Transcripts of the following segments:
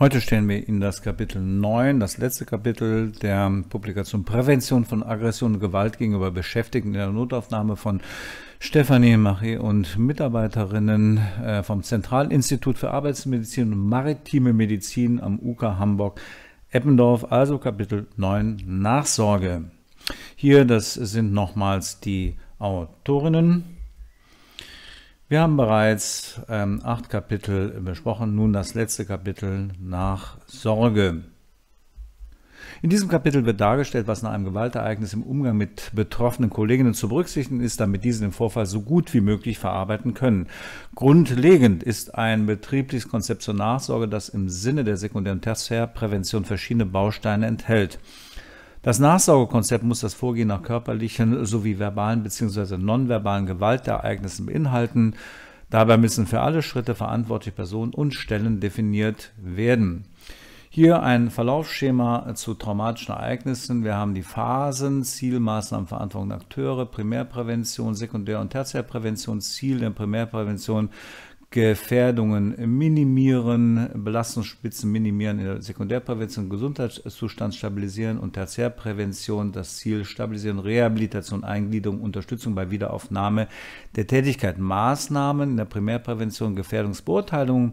Heute stellen wir Ihnen das Kapitel 9, das letzte Kapitel der Publikation Prävention von Aggression und Gewalt gegenüber Beschäftigten in der Notaufnahme von Stefanie Maché und Mitarbeiterinnen äh, vom Zentralinstitut für Arbeitsmedizin und Maritime Medizin am UK Hamburg Eppendorf, also Kapitel 9 Nachsorge. Hier, das sind nochmals die Autorinnen. Wir haben bereits ähm, acht Kapitel besprochen, nun das letzte Kapitel nach Sorge. In diesem Kapitel wird dargestellt, was nach einem Gewaltereignis im Umgang mit betroffenen Kolleginnen zu berücksichtigen ist, damit diese den Vorfall so gut wie möglich verarbeiten können. Grundlegend ist ein betriebliches Konzept zur Nachsorge, das im Sinne der Sekundär- und Tertiärprävention verschiedene Bausteine enthält. Das Nachsorgekonzept muss das Vorgehen nach körperlichen sowie verbalen bzw. nonverbalen Gewaltereignissen beinhalten. Dabei müssen für alle Schritte verantwortliche Personen und Stellen definiert werden. Hier ein Verlaufsschema zu traumatischen Ereignissen. Wir haben die Phasen, Zielmaßnahmen, Verantwortung Akteure, Primärprävention, Sekundär- und Tertiärprävention, Ziel der Primärprävention, Gefährdungen minimieren, Belastungsspitzen minimieren in der Sekundärprävention, Gesundheitszustand stabilisieren und Tertiärprävention das Ziel stabilisieren, Rehabilitation, Eingliederung, Unterstützung bei Wiederaufnahme der Tätigkeit, Maßnahmen in der Primärprävention, Gefährdungsbeurteilung,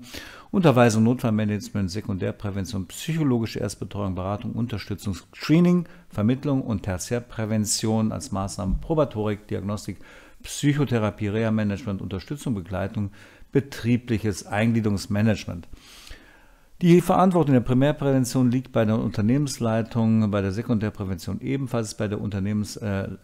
Unterweisung, Notfallmanagement, Sekundärprävention, psychologische Erstbetreuung, Beratung, Unterstützung, Screening, Vermittlung und Tertiärprävention als Maßnahmen Probatorik, Diagnostik, Psychotherapie, Reha-Management, Unterstützung, Begleitung, betriebliches Eingliederungsmanagement. Die Verantwortung der Primärprävention liegt bei der Unternehmensleitung, bei der Sekundärprävention ebenfalls bei der Unternehmensleitung,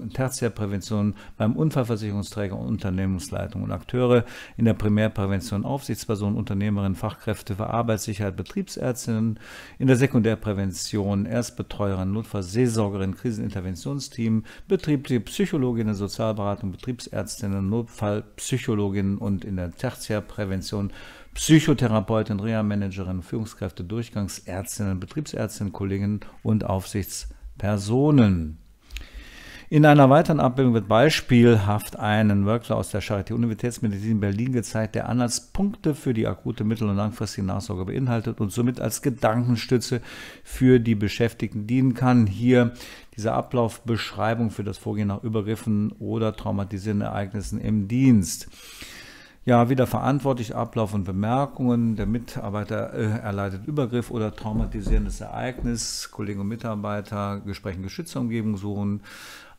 äh, äh, Tertiärprävention, beim Unfallversicherungsträger und Unternehmensleitung und Akteure in der Primärprävention Aufsichtspersonen, Unternehmerinnen, Fachkräfte für Arbeitssicherheit, Betriebsärztinnen, in der Sekundärprävention Erstbetreuerinnen, Notfallseelsorgerinnen, Kriseninterventionsteam, betriebliche Psychologinnen, Sozialberatung, Betriebsärztinnen, Notfallpsychologinnen und in der Tertiärprävention Psychotherapeutin, Reha-Managerin, Führungskräfte, Durchgangsärztinnen, Betriebsärztinnen, Kolleginnen und Aufsichtspersonen. In einer weiteren Abbildung wird beispielhaft einen Workflow aus der Charité Universitätsmedizin Berlin gezeigt, der Anhaltspunkte für die akute mittel- und langfristige Nachsorge beinhaltet und somit als Gedankenstütze für die Beschäftigten dienen kann. Hier diese Ablaufbeschreibung für das Vorgehen nach Übergriffen oder traumatisierenden Ereignissen im Dienst. Ja, wieder verantwortlich Ablauf und Bemerkungen. Der Mitarbeiter äh, erleidet Übergriff oder traumatisierendes Ereignis. Kollegen und Mitarbeiter, Gesprächen geschützte Umgebung suchen.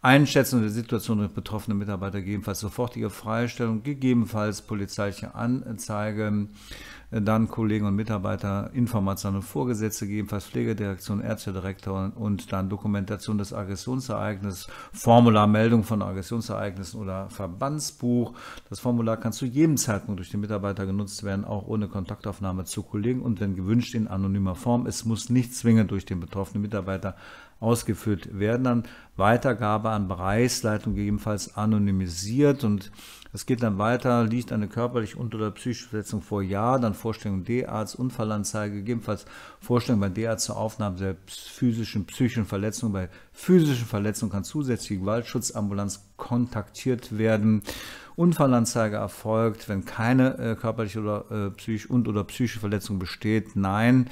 Einschätzung der Situation durch betroffene Mitarbeiter, gegebenenfalls sofortige Freistellung, gegebenenfalls polizeiliche Anzeige, dann Kollegen und Mitarbeiter, Informationen und Vorgesetzte, gegebenenfalls Pflegedirektion, Ärztedirektor und dann Dokumentation des Aggressionsereignisses, Formularmeldung von Aggressionsereignissen oder Verbandsbuch. Das Formular kann zu jedem Zeitpunkt durch den Mitarbeiter genutzt werden, auch ohne Kontaktaufnahme zu Kollegen und wenn gewünscht in anonymer Form. Es muss nicht zwingend durch den betroffenen Mitarbeiter ausgeführt werden, dann Weitergabe an Bereichsleitung gegebenenfalls anonymisiert und es geht dann weiter, liegt eine körperliche und oder psychische Verletzung vor, ja, dann Vorstellung D-Arzt, Unfallanzeige, gegebenenfalls Vorstellung bei D-Arzt zur Aufnahme der physischen, psychischen Verletzung. Bei physischen Verletzungen kann zusätzlich Gewaltschutzambulanz kontaktiert werden. Unfallanzeige erfolgt, wenn keine äh, körperliche oder äh, psychisch und oder psychische Verletzung besteht, nein.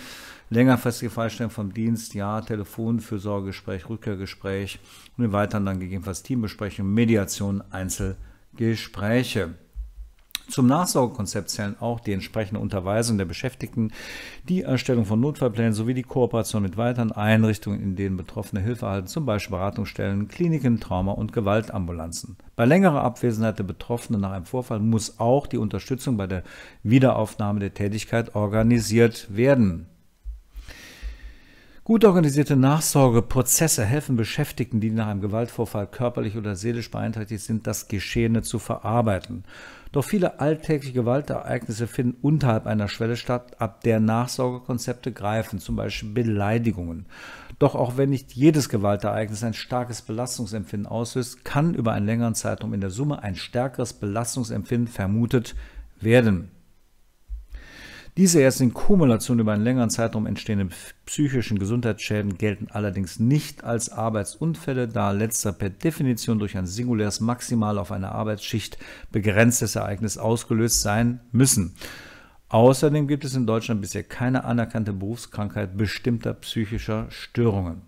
Längerfristige Freistellung vom Dienst, ja, Telefonfürsorgegespräch, Rückkehrgespräch und im Weiteren dann gegebenenfalls Teambesprechung, Mediation, Einzelgespräche. Zum Nachsorgekonzept zählen auch die entsprechende Unterweisung der Beschäftigten, die Erstellung von Notfallplänen sowie die Kooperation mit weiteren Einrichtungen, in denen Betroffene Hilfe erhalten, zum Beispiel Beratungsstellen, Kliniken, Trauma- und Gewaltambulanzen. Bei längerer Abwesenheit der Betroffenen nach einem Vorfall muss auch die Unterstützung bei der Wiederaufnahme der Tätigkeit organisiert werden. Gut organisierte Nachsorgeprozesse helfen Beschäftigten, die nach einem Gewaltvorfall körperlich oder seelisch beeinträchtigt sind, das Geschehene zu verarbeiten. Doch viele alltägliche Gewaltereignisse finden unterhalb einer Schwelle statt, ab der Nachsorgekonzepte greifen, zum Beispiel Beleidigungen. Doch auch wenn nicht jedes Gewaltereignis ein starkes Belastungsempfinden auslöst, kann über einen längeren Zeitraum in der Summe ein stärkeres Belastungsempfinden vermutet werden. Diese erst in Kumulation über einen längeren Zeitraum entstehenden psychischen Gesundheitsschäden gelten allerdings nicht als Arbeitsunfälle, da letzter per Definition durch ein singuläres maximal auf eine Arbeitsschicht begrenztes Ereignis ausgelöst sein müssen. Außerdem gibt es in Deutschland bisher keine anerkannte Berufskrankheit bestimmter psychischer Störungen.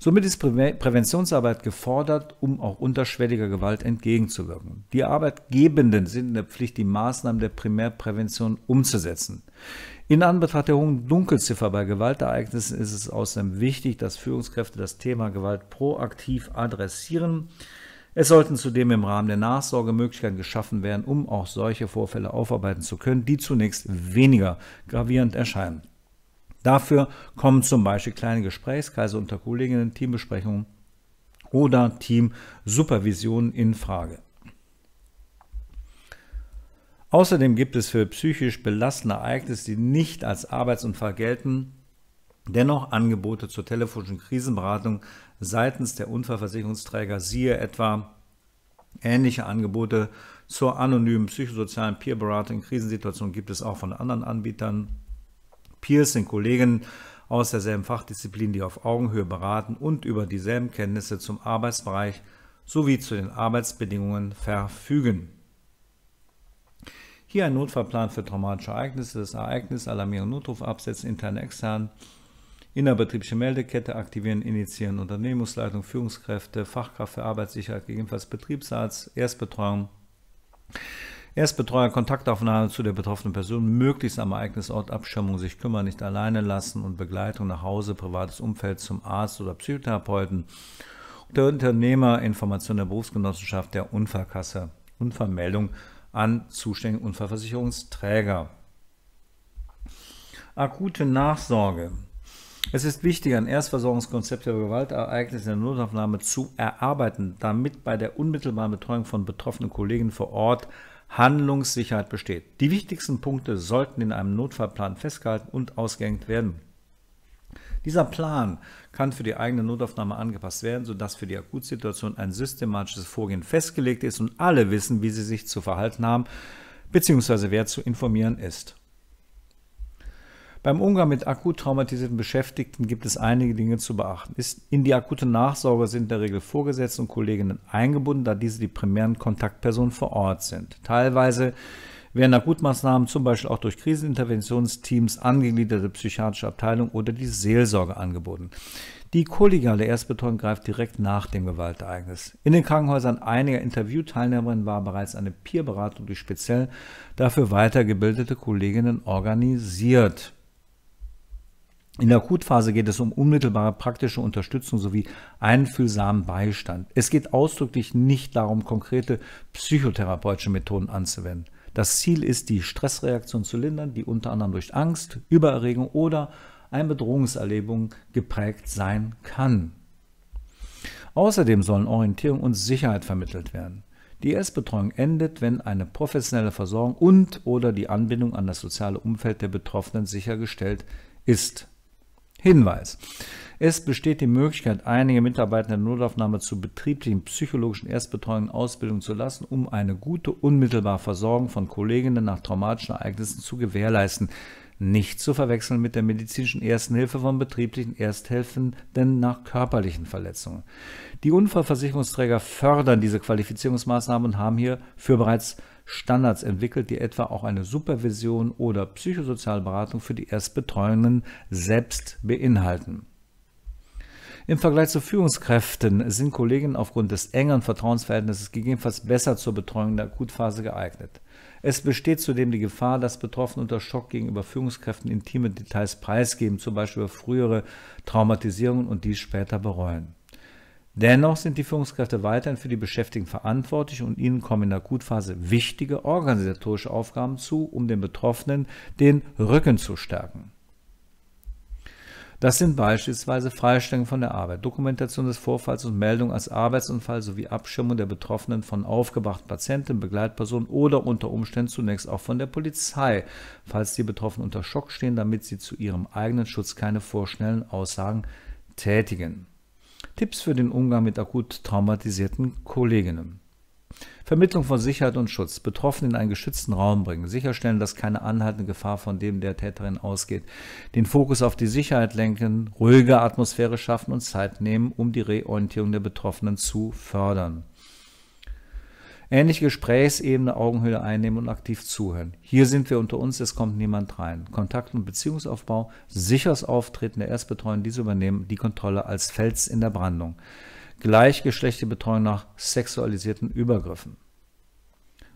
Somit ist Präventionsarbeit gefordert, um auch unterschwelliger Gewalt entgegenzuwirken. Die Arbeitgebenden sind in der Pflicht, die Maßnahmen der Primärprävention umzusetzen. In Anbetracht der hohen Dunkelziffer bei Gewaltereignissen ist es außerdem wichtig, dass Führungskräfte das Thema Gewalt proaktiv adressieren. Es sollten zudem im Rahmen der Nachsorge Möglichkeiten geschaffen werden, um auch solche Vorfälle aufarbeiten zu können, die zunächst weniger gravierend erscheinen. Dafür kommen zum Beispiel kleine Gesprächskreise unter Kolleginnen, Teambesprechungen oder Teamsupervisionen in Frage. Außerdem gibt es für psychisch belastende Ereignisse, die nicht als Arbeitsunfall gelten, dennoch Angebote zur telefonischen Krisenberatung seitens der Unfallversicherungsträger, siehe etwa ähnliche Angebote zur anonymen psychosozialen Peerberatung in Krisensituationen gibt es auch von anderen Anbietern, Peers sind Kollegen aus derselben Fachdisziplin, die auf Augenhöhe beraten und über dieselben Kenntnisse zum Arbeitsbereich sowie zu den Arbeitsbedingungen verfügen. Hier ein Notfallplan für traumatische Ereignisse, das Ereignis, Alarmierung, Notruf absetzen, intern, extern, innerbetriebliche Meldekette aktivieren, initiieren, Unternehmungsleitung, Führungskräfte, Fachkraft für Arbeitssicherheit, gegebenenfalls Betriebsarzt, Erstbetreuung, Erstbetreuer Kontaktaufnahme zu der betroffenen Person, möglichst am Ereignisort Abschirmung sich kümmern, nicht alleine lassen und Begleitung nach Hause, privates Umfeld zum Arzt oder Psychotherapeuten. Der Unternehmer Information der Berufsgenossenschaft der Unfallkasse, Unfallmeldung an zuständigen Unfallversicherungsträger. Akute Nachsorge. Es ist wichtig, ein Erstversorgungskonzept für Gewaltereignisse in der Notaufnahme zu erarbeiten, damit bei der unmittelbaren Betreuung von betroffenen Kollegen vor Ort Handlungssicherheit besteht. Die wichtigsten Punkte sollten in einem Notfallplan festgehalten und ausgehängt werden. Dieser Plan kann für die eigene Notaufnahme angepasst werden, sodass für die Akutsituation ein systematisches Vorgehen festgelegt ist und alle wissen, wie sie sich zu verhalten haben bzw. wer zu informieren ist. Beim Umgang mit akut traumatisierten Beschäftigten gibt es einige Dinge zu beachten. Ist in die akute Nachsorge sind in der Regel Vorgesetzte und Kolleginnen eingebunden, da diese die primären Kontaktpersonen vor Ort sind. Teilweise werden Akutmaßnahmen zum Beispiel auch durch Kriseninterventionsteams, angegliederte psychiatrische Abteilungen oder die Seelsorge angeboten. Die kollegiale Erstbetreuung greift direkt nach dem Gewaltereignis. In den Krankenhäusern einiger Interviewteilnehmerinnen war bereits eine Peerberatung durch speziell dafür weitergebildete Kolleginnen organisiert. In der Akutphase geht es um unmittelbare praktische Unterstützung sowie einfühlsamen Beistand. Es geht ausdrücklich nicht darum, konkrete psychotherapeutische Methoden anzuwenden. Das Ziel ist, die Stressreaktion zu lindern, die unter anderem durch Angst, Übererregung oder eine Bedrohungserlebung geprägt sein kann. Außerdem sollen Orientierung und Sicherheit vermittelt werden. Die Erstbetreuung endet, wenn eine professionelle Versorgung und oder die Anbindung an das soziale Umfeld der Betroffenen sichergestellt ist. Hinweis. Es besteht die Möglichkeit, einige Mitarbeiter der Notaufnahme zur betrieblichen psychologischen Erstbetreuung Ausbildung zu lassen, um eine gute, unmittelbare Versorgung von Kolleginnen nach traumatischen Ereignissen zu gewährleisten. Nicht zu verwechseln mit der medizinischen Erstenhilfe von betrieblichen Ersthelfenden nach körperlichen Verletzungen. Die Unfallversicherungsträger fördern diese Qualifizierungsmaßnahmen und haben hier für bereits Standards entwickelt, die etwa auch eine Supervision oder psychosoziale Beratung für die Erstbetreuenden selbst beinhalten. Im Vergleich zu Führungskräften sind Kolleginnen aufgrund des engeren Vertrauensverhältnisses gegebenenfalls besser zur Betreuung der Akutphase geeignet. Es besteht zudem die Gefahr, dass Betroffene unter Schock gegenüber Führungskräften intime Details preisgeben, zum Beispiel über frühere Traumatisierungen und dies später bereuen. Dennoch sind die Führungskräfte weiterhin für die Beschäftigten verantwortlich und ihnen kommen in der Akutphase wichtige organisatorische Aufgaben zu, um den Betroffenen den Rücken zu stärken. Das sind beispielsweise Freistellung von der Arbeit, Dokumentation des Vorfalls und Meldung als Arbeitsunfall sowie Abschirmung der Betroffenen von aufgebrachten Patienten, Begleitpersonen oder unter Umständen zunächst auch von der Polizei, falls die Betroffenen unter Schock stehen, damit sie zu ihrem eigenen Schutz keine vorschnellen Aussagen tätigen. Tipps für den Umgang mit akut traumatisierten Kolleginnen. Vermittlung von Sicherheit und Schutz. Betroffene in einen geschützten Raum bringen. Sicherstellen, dass keine anhaltende Gefahr von dem der Täterin ausgeht. Den Fokus auf die Sicherheit lenken. Ruhige Atmosphäre schaffen und Zeit nehmen, um die Reorientierung der Betroffenen zu fördern. Ähnliche Gesprächsebene, Augenhöhe einnehmen und aktiv zuhören. Hier sind wir unter uns, es kommt niemand rein. Kontakt- und Beziehungsaufbau, sicheres Auftreten der Erstbetreuenden, diese übernehmen die Kontrolle als Fels in der Brandung. Gleichgeschlechtliche Betreuung nach sexualisierten Übergriffen.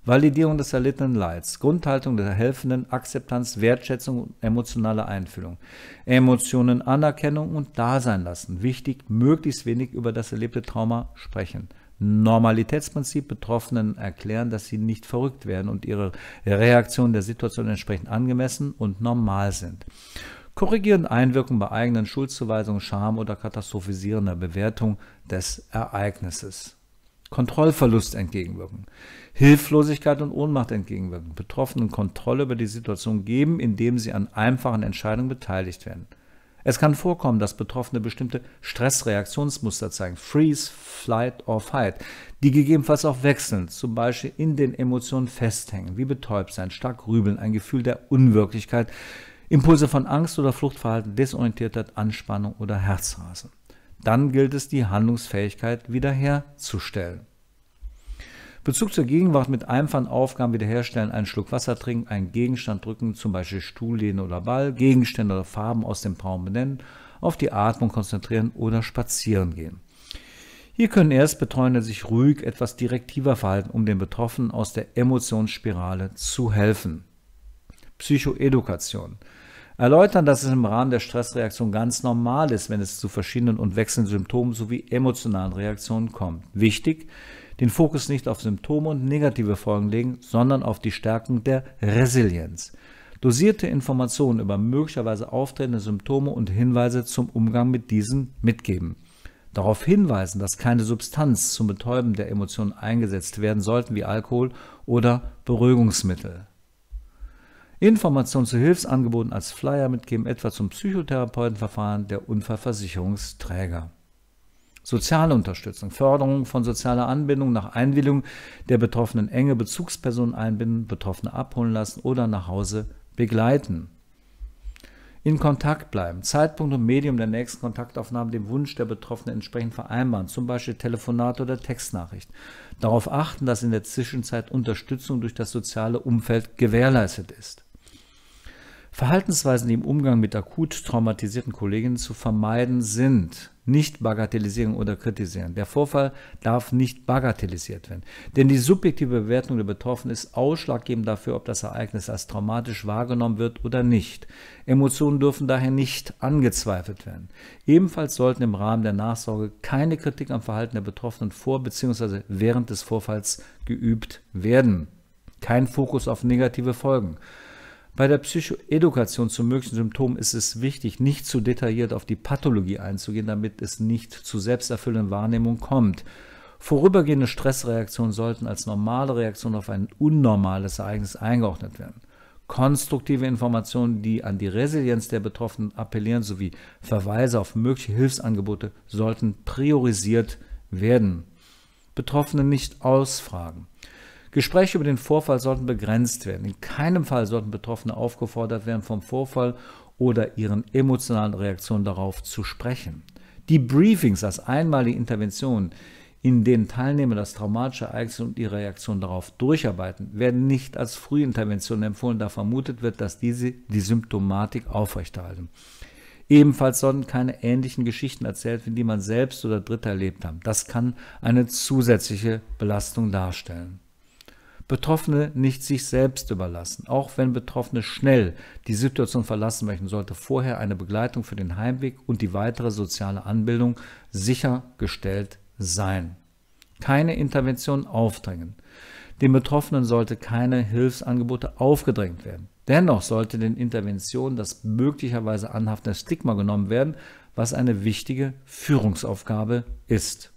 Validierung des erlittenen Leids, Grundhaltung der Helfenden, Akzeptanz, Wertschätzung und emotionale Einfühlung. Emotionen, Anerkennung und Dasein lassen. Wichtig, möglichst wenig über das erlebte Trauma sprechen. Normalitätsprinzip Betroffenen erklären, dass sie nicht verrückt werden und ihre Reaktionen der Situation entsprechend angemessen und normal sind. Korrigieren einwirken bei eigenen Schuldzuweisungen, Scham oder katastrophisierender Bewertung des Ereignisses. Kontrollverlust entgegenwirken, Hilflosigkeit und Ohnmacht entgegenwirken, Betroffenen Kontrolle über die Situation geben, indem sie an einfachen Entscheidungen beteiligt werden. Es kann vorkommen, dass Betroffene bestimmte Stressreaktionsmuster zeigen, Freeze, Flight or Fight, die gegebenenfalls auch wechseln, zum Beispiel in den Emotionen festhängen, wie betäubt sein, stark rübeln, ein Gefühl der Unwirklichkeit, Impulse von Angst oder Fluchtverhalten, Desorientiertheit, Anspannung oder Herzrasen. Dann gilt es, die Handlungsfähigkeit wiederherzustellen. Bezug zur Gegenwart mit einfachen Aufgaben wiederherstellen, einen Schluck Wasser trinken, einen Gegenstand drücken, zum Beispiel Stuhllehne oder Ball, Gegenstände oder Farben aus dem Traum benennen, auf die Atmung konzentrieren oder spazieren gehen. Hier können Erstbetreuende sich ruhig etwas direktiver verhalten, um den Betroffenen aus der Emotionsspirale zu helfen. Psychoedukation. Erläutern, dass es im Rahmen der Stressreaktion ganz normal ist, wenn es zu verschiedenen und wechselnden Symptomen sowie emotionalen Reaktionen kommt. Wichtig, den Fokus nicht auf Symptome und negative Folgen legen, sondern auf die Stärkung der Resilienz. Dosierte Informationen über möglicherweise auftretende Symptome und Hinweise zum Umgang mit diesen mitgeben. Darauf hinweisen, dass keine Substanz zum Betäuben der Emotionen eingesetzt werden sollten wie Alkohol oder Beruhigungsmittel. Informationen zu Hilfsangeboten als Flyer mitgeben, etwa zum Psychotherapeutenverfahren der Unfallversicherungsträger. Soziale Unterstützung, Förderung von sozialer Anbindung nach Einwilligung der betroffenen enge Bezugspersonen einbinden, Betroffene abholen lassen oder nach Hause begleiten. In Kontakt bleiben, Zeitpunkt und Medium der nächsten Kontaktaufnahme dem Wunsch der Betroffenen entsprechend vereinbaren, zum Beispiel Telefonat oder Textnachricht. Darauf achten, dass in der Zwischenzeit Unterstützung durch das soziale Umfeld gewährleistet ist. Verhaltensweisen, die im Umgang mit akut traumatisierten Kolleginnen zu vermeiden sind nicht bagatellisieren oder kritisieren. Der Vorfall darf nicht bagatellisiert werden. Denn die subjektive Bewertung der Betroffenen ist ausschlaggebend dafür, ob das Ereignis als traumatisch wahrgenommen wird oder nicht. Emotionen dürfen daher nicht angezweifelt werden. Ebenfalls sollten im Rahmen der Nachsorge keine Kritik am Verhalten der Betroffenen vor bzw. während des Vorfalls geübt werden. Kein Fokus auf negative Folgen. Bei der Psychoedukation zu möglichen Symptomen ist es wichtig, nicht zu detailliert auf die Pathologie einzugehen, damit es nicht zu selbsterfüllenden Wahrnehmungen kommt. Vorübergehende Stressreaktionen sollten als normale Reaktion auf ein unnormales Ereignis eingeordnet werden. Konstruktive Informationen, die an die Resilienz der Betroffenen appellieren, sowie Verweise auf mögliche Hilfsangebote sollten priorisiert werden. Betroffene nicht ausfragen. Gespräche über den Vorfall sollten begrenzt werden. In keinem Fall sollten Betroffene aufgefordert werden, vom Vorfall oder ihren emotionalen Reaktionen darauf zu sprechen. Die Briefings als einmalige Intervention, in denen Teilnehmer das traumatische Ereignis und ihre Reaktion darauf durcharbeiten, werden nicht als Frühintervention empfohlen, da vermutet wird, dass diese die Symptomatik aufrechterhalten. Ebenfalls sollten keine ähnlichen Geschichten erzählt werden, die man selbst oder Dritte erlebt haben. Das kann eine zusätzliche Belastung darstellen. Betroffene nicht sich selbst überlassen. Auch wenn Betroffene schnell die Situation verlassen möchten, sollte vorher eine Begleitung für den Heimweg und die weitere soziale Anbildung sichergestellt sein. Keine Intervention aufdrängen. Den Betroffenen sollte keine Hilfsangebote aufgedrängt werden. Dennoch sollte den Interventionen das möglicherweise anhaftende Stigma genommen werden, was eine wichtige Führungsaufgabe ist.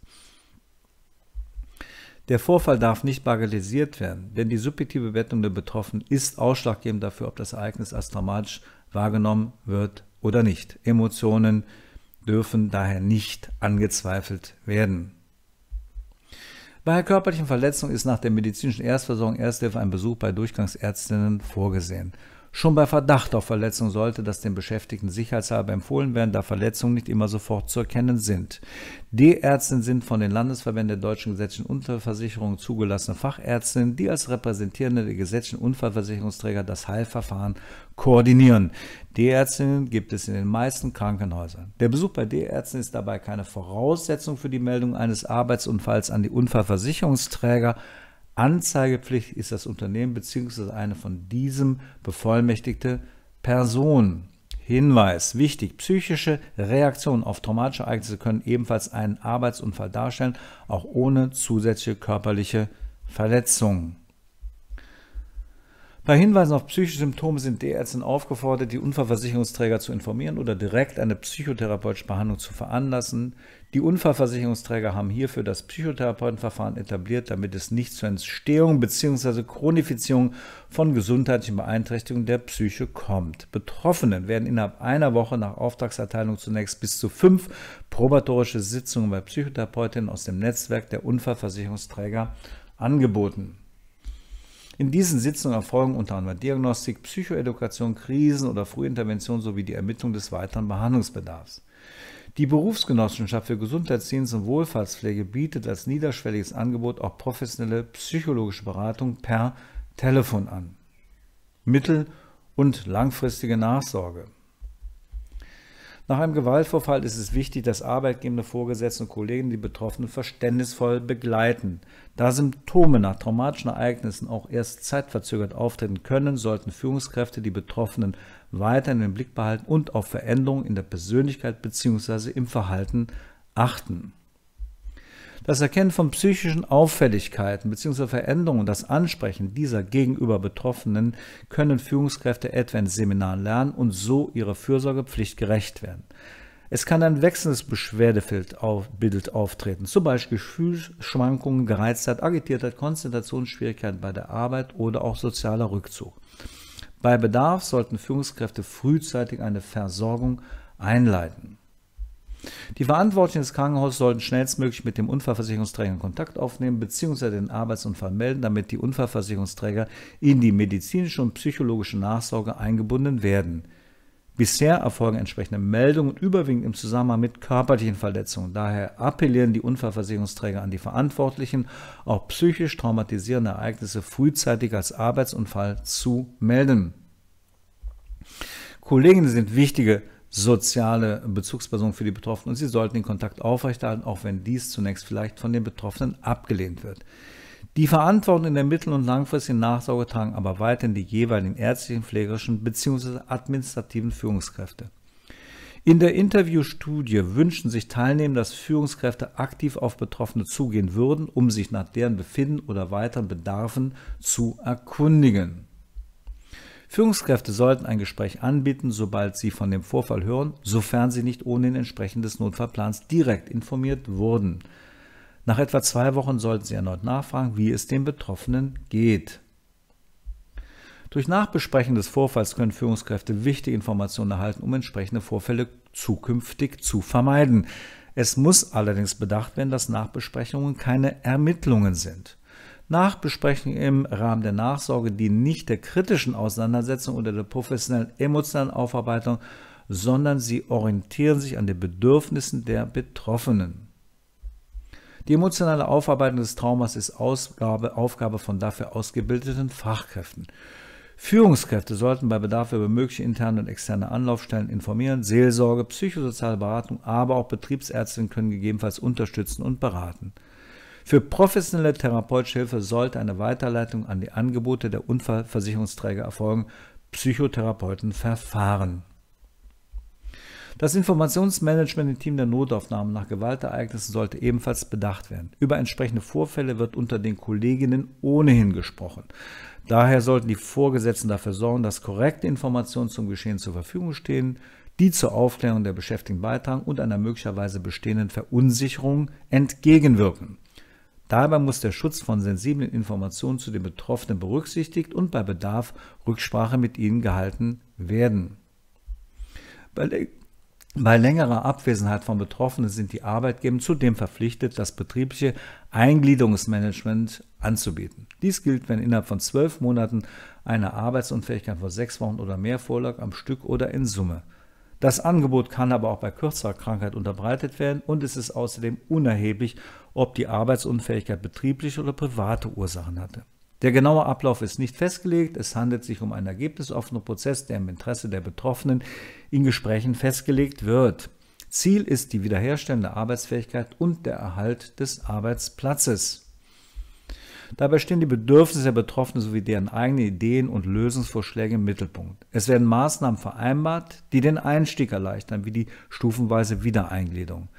Der Vorfall darf nicht bagatellisiert werden, denn die subjektive Wertung der Betroffenen ist ausschlaggebend dafür, ob das Ereignis als dramatisch wahrgenommen wird oder nicht. Emotionen dürfen daher nicht angezweifelt werden. Bei einer körperlichen Verletzung ist nach der medizinischen Erstversorgung Ersthilfe ein Besuch bei Durchgangsärztinnen vorgesehen. Schon bei Verdacht auf Verletzung sollte das den Beschäftigten sicherheitshalber empfohlen werden, da Verletzungen nicht immer sofort zu erkennen sind. D-Ärztinnen sind von den Landesverbänden der deutschen gesetzlichen Unfallversicherung zugelassene Fachärztinnen, die als Repräsentierende der gesetzlichen Unfallversicherungsträger das Heilverfahren koordinieren. D-Ärztinnen gibt es in den meisten Krankenhäusern. Der Besuch bei D-Ärzten ist dabei keine Voraussetzung für die Meldung eines Arbeitsunfalls an die Unfallversicherungsträger, Anzeigepflicht ist das Unternehmen bzw. eine von diesem bevollmächtigte Person. Hinweis, wichtig, psychische Reaktionen auf traumatische Ereignisse können ebenfalls einen Arbeitsunfall darstellen, auch ohne zusätzliche körperliche Verletzungen. Bei Hinweisen auf psychische Symptome sind die Ärzte aufgefordert, die Unfallversicherungsträger zu informieren oder direkt eine psychotherapeutische Behandlung zu veranlassen. Die Unfallversicherungsträger haben hierfür das Psychotherapeutenverfahren etabliert, damit es nicht zur Entstehung bzw. Chronifizierung von gesundheitlichen Beeinträchtigungen der Psyche kommt. Betroffenen werden innerhalb einer Woche nach Auftragserteilung zunächst bis zu fünf probatorische Sitzungen bei Psychotherapeutinnen aus dem Netzwerk der Unfallversicherungsträger angeboten. In diesen Sitzungen erfolgen unter anderem Diagnostik, Psychoedukation, Krisen oder Frühintervention sowie die Ermittlung des weiteren Behandlungsbedarfs. Die Berufsgenossenschaft für Gesundheitsdienst und Wohlfahrtspflege bietet als niederschwelliges Angebot auch professionelle psychologische Beratung per Telefon an. Mittel- und langfristige Nachsorge. Nach einem Gewaltvorfall ist es wichtig, dass arbeitgebende Vorgesetzte und Kollegen die Betroffenen verständnisvoll begleiten. Da Symptome nach traumatischen Ereignissen auch erst zeitverzögert auftreten können, sollten Führungskräfte die Betroffenen weiter in den Blick behalten und auf Veränderungen in der Persönlichkeit bzw. im Verhalten achten. Das Erkennen von psychischen Auffälligkeiten bzw. Veränderungen und das Ansprechen dieser gegenüber Betroffenen können Führungskräfte etwa in Seminaren lernen und so ihrer Fürsorgepflicht gerecht werden. Es kann ein wechselndes Beschwerdebild auf, auftreten, zum Beispiel Gefühlsschwankungen, Gereiztheit, Agitiertheit, Konzentrationsschwierigkeiten bei der Arbeit oder auch sozialer Rückzug. Bei Bedarf sollten Führungskräfte frühzeitig eine Versorgung einleiten. Die Verantwortlichen des Krankenhauses sollten schnellstmöglich mit dem Unfallversicherungsträger in Kontakt aufnehmen bzw. den Arbeitsunfall melden, damit die Unfallversicherungsträger in die medizinische und psychologische Nachsorge eingebunden werden. Bisher erfolgen entsprechende Meldungen überwiegend im Zusammenhang mit körperlichen Verletzungen. Daher appellieren die Unfallversicherungsträger an die Verantwortlichen, auch psychisch traumatisierende Ereignisse frühzeitig als Arbeitsunfall zu melden. Kollegen sind wichtige soziale Bezugsperson für die Betroffenen und sie sollten den Kontakt aufrechterhalten, auch wenn dies zunächst vielleicht von den Betroffenen abgelehnt wird. Die Verantwortung in der mittel- und langfristigen Nachsorge tragen aber weiterhin die jeweiligen ärztlichen, pflegerischen bzw. administrativen Führungskräfte. In der Interviewstudie wünschen sich Teilnehmer, dass Führungskräfte aktiv auf Betroffene zugehen würden, um sich nach deren Befinden oder weiteren Bedarfen zu erkundigen. Führungskräfte sollten ein Gespräch anbieten, sobald sie von dem Vorfall hören, sofern sie nicht ohne den entsprechenden des Notfallplans direkt informiert wurden. Nach etwa zwei Wochen sollten sie erneut nachfragen, wie es den Betroffenen geht. Durch Nachbesprechen des Vorfalls können Führungskräfte wichtige Informationen erhalten, um entsprechende Vorfälle zukünftig zu vermeiden. Es muss allerdings bedacht werden, dass Nachbesprechungen keine Ermittlungen sind nach im Rahmen der Nachsorge, die nicht der kritischen Auseinandersetzung oder der professionellen emotionalen Aufarbeitung, sondern sie orientieren sich an den Bedürfnissen der Betroffenen. Die emotionale Aufarbeitung des Traumas ist Ausgabe, Aufgabe von dafür ausgebildeten Fachkräften. Führungskräfte sollten bei Bedarf über mögliche interne und externe Anlaufstellen informieren. Seelsorge, psychosoziale Beratung, aber auch Betriebsärztinnen können gegebenenfalls unterstützen und beraten. Für professionelle therapeutische Hilfe sollte eine Weiterleitung an die Angebote der Unfallversicherungsträger erfolgen. Psychotherapeuten verfahren. Das Informationsmanagement im Team der Notaufnahmen nach Gewaltereignissen sollte ebenfalls bedacht werden. Über entsprechende Vorfälle wird unter den Kolleginnen ohnehin gesprochen. Daher sollten die Vorgesetzten dafür sorgen, dass korrekte Informationen zum Geschehen zur Verfügung stehen, die zur Aufklärung der Beschäftigten beitragen und einer möglicherweise bestehenden Verunsicherung entgegenwirken. Dabei muss der Schutz von sensiblen Informationen zu den Betroffenen berücksichtigt und bei Bedarf Rücksprache mit ihnen gehalten werden. Bei, bei längerer Abwesenheit von Betroffenen sind die Arbeitgeber zudem verpflichtet, das betriebliche Eingliederungsmanagement anzubieten. Dies gilt, wenn innerhalb von zwölf Monaten eine Arbeitsunfähigkeit von sechs Wochen oder mehr vorlag am Stück oder in Summe. Das Angebot kann aber auch bei kürzerer Krankheit unterbreitet werden und es ist außerdem unerheblich, ob die Arbeitsunfähigkeit betriebliche oder private Ursachen hatte. Der genaue Ablauf ist nicht festgelegt. Es handelt sich um einen ergebnisoffenen Prozess, der im Interesse der Betroffenen in Gesprächen festgelegt wird. Ziel ist die wiederherstellende Arbeitsfähigkeit und der Erhalt des Arbeitsplatzes. Dabei stehen die Bedürfnisse der Betroffenen sowie deren eigene Ideen und Lösungsvorschläge im Mittelpunkt. Es werden Maßnahmen vereinbart, die den Einstieg erleichtern, wie die stufenweise Wiedereingliederung.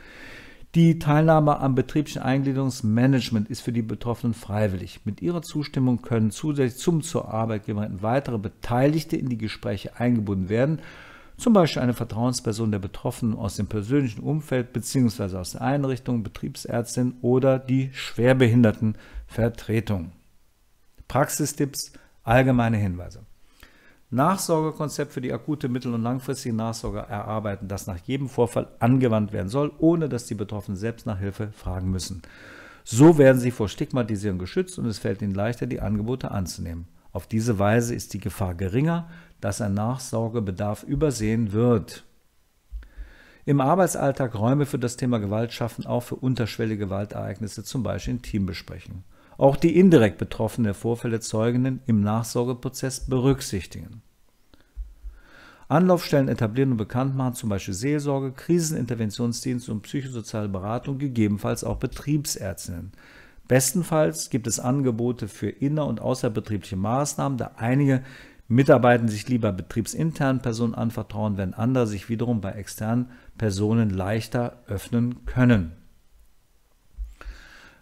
Die Teilnahme am betrieblichen Eingliederungsmanagement ist für die Betroffenen freiwillig. Mit ihrer Zustimmung können zusätzlich zum zur Arbeit Arbeitgeberin weitere Beteiligte in die Gespräche eingebunden werden zum Beispiel eine Vertrauensperson der Betroffenen aus dem persönlichen Umfeld bzw. aus der Einrichtung, Betriebsärztin oder die Schwerbehindertenvertretung. Praxistipps, allgemeine Hinweise. Nachsorgekonzept für die akute, mittel- und langfristige Nachsorge erarbeiten, das nach jedem Vorfall angewandt werden soll, ohne dass die Betroffenen selbst nach Hilfe fragen müssen. So werden sie vor Stigmatisierung geschützt und es fällt ihnen leichter, die Angebote anzunehmen. Auf diese Weise ist die Gefahr geringer, dass ein Nachsorgebedarf übersehen wird. Im Arbeitsalltag Räume für das Thema Gewalt schaffen, auch für unterschwellige Gewaltereignisse, zum Beispiel in Teambesprechungen. Auch die indirekt Betroffenen der Vorfälle Zeugenden im Nachsorgeprozess berücksichtigen. Anlaufstellen etablieren und bekannt machen, zum Beispiel Seelsorge, Kriseninterventionsdienste und psychosoziale Beratung, gegebenenfalls auch Betriebsärztinnen. Bestenfalls gibt es Angebote für inner- und außerbetriebliche Maßnahmen, da einige Mitarbeitern sich lieber betriebsinternen Personen anvertrauen, wenn andere sich wiederum bei externen Personen leichter öffnen können.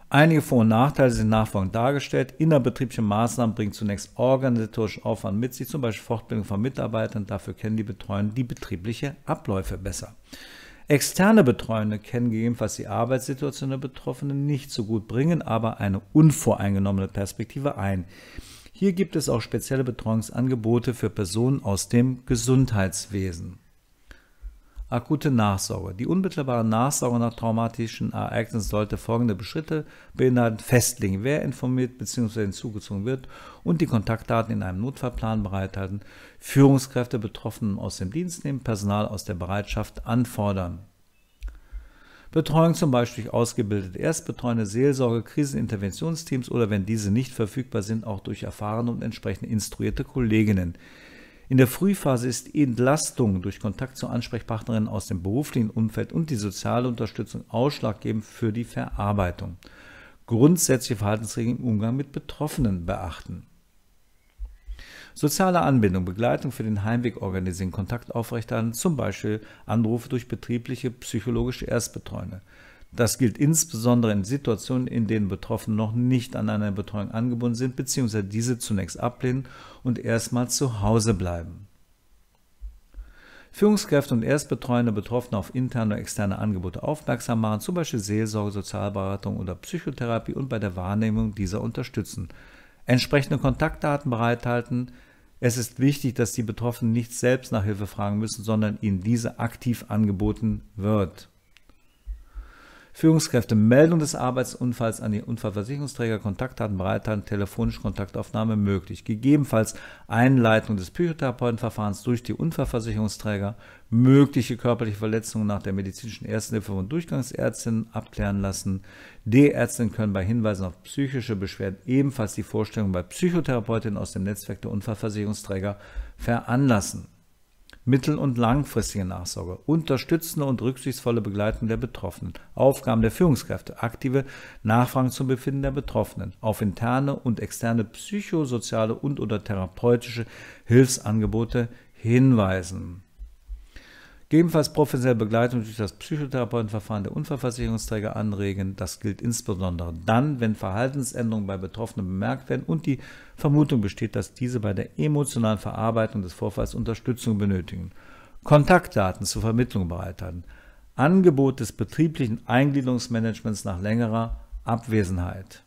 Einige Vor- und Nachteile sind nachfolgend dargestellt. Innerbetriebliche Maßnahmen bringen zunächst organisatorischen Aufwand mit sich, zum Beispiel Fortbildung von Mitarbeitern. Dafür kennen die Betreuenden die betriebliche Abläufe besser. Externe Betreuende kennen gegebenenfalls die Arbeitssituation der Betroffenen nicht so gut, bringen aber eine unvoreingenommene Perspektive ein. Hier gibt es auch spezielle Betreuungsangebote für Personen aus dem Gesundheitswesen. Akute Nachsorge. Die unmittelbare Nachsorge nach traumatischen Ereignissen sollte folgende Schritte beinhalten. Festlegen, wer informiert bzw. hinzugezogen wird und die Kontaktdaten in einem Notfallplan bereithalten. Führungskräfte Betroffenen aus dem Dienst nehmen, Personal aus der Bereitschaft anfordern. Betreuung zum Beispiel durch ausgebildete Erstbetreuende, Seelsorge, Kriseninterventionsteams oder wenn diese nicht verfügbar sind, auch durch erfahrene und entsprechend instruierte Kolleginnen. In der Frühphase ist Entlastung durch Kontakt zu Ansprechpartnerinnen aus dem beruflichen Umfeld und die soziale Unterstützung ausschlaggebend für die Verarbeitung. Grundsätzliche Verhaltensregeln im Umgang mit Betroffenen beachten. Soziale Anbindung, Begleitung für den Heimweg organisieren, Kontakt aufrechterhalten, zum Beispiel Anrufe durch betriebliche psychologische Erstbetreuende. Das gilt insbesondere in Situationen, in denen Betroffene noch nicht an eine Betreuung angebunden sind, bzw. diese zunächst ablehnen und erstmal zu Hause bleiben. Führungskräfte und erstbetreuende Betroffene auf interne und externe Angebote aufmerksam machen, zum Beispiel Seelsorge, Sozialberatung oder Psychotherapie und bei der Wahrnehmung dieser unterstützen entsprechende Kontaktdaten bereithalten. Es ist wichtig, dass die Betroffenen nicht selbst nach Hilfe fragen müssen, sondern ihnen diese aktiv angeboten wird. Führungskräfte Meldung des Arbeitsunfalls an die Unfallversicherungsträger, Kontaktdaten bereithalten, telefonische Kontaktaufnahme möglich. Gegebenenfalls Einleitung des Psychotherapeutenverfahrens durch die Unfallversicherungsträger, mögliche körperliche Verletzungen nach der medizinischen Erstenhilfe von Durchgangsärztinnen abklären lassen. D-Ärztinnen können bei Hinweisen auf psychische Beschwerden ebenfalls die Vorstellung bei Psychotherapeutinnen aus dem Netzwerk der Unfallversicherungsträger veranlassen mittel- und langfristige Nachsorge, unterstützende und rücksichtsvolle Begleitung der Betroffenen, Aufgaben der Führungskräfte, aktive Nachfragen zum Befinden der Betroffenen, auf interne und externe psychosoziale und oder therapeutische Hilfsangebote hinweisen. Gegebenenfalls professionelle Begleitung durch das Psychotherapeutenverfahren der Unfallversicherungsträger anregen. Das gilt insbesondere dann, wenn Verhaltensänderungen bei Betroffenen bemerkt werden und die Vermutung besteht, dass diese bei der emotionalen Verarbeitung des Vorfalls Unterstützung benötigen. Kontaktdaten zur Vermittlung bereithalten. Angebot des betrieblichen Eingliederungsmanagements nach längerer Abwesenheit.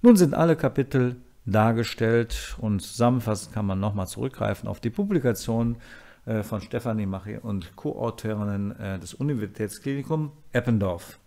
Nun sind alle Kapitel dargestellt und zusammenfassend kann man nochmal zurückgreifen auf die Publikation äh, von Stefanie Mache und Co-Autorin äh, des Universitätsklinikums Eppendorf.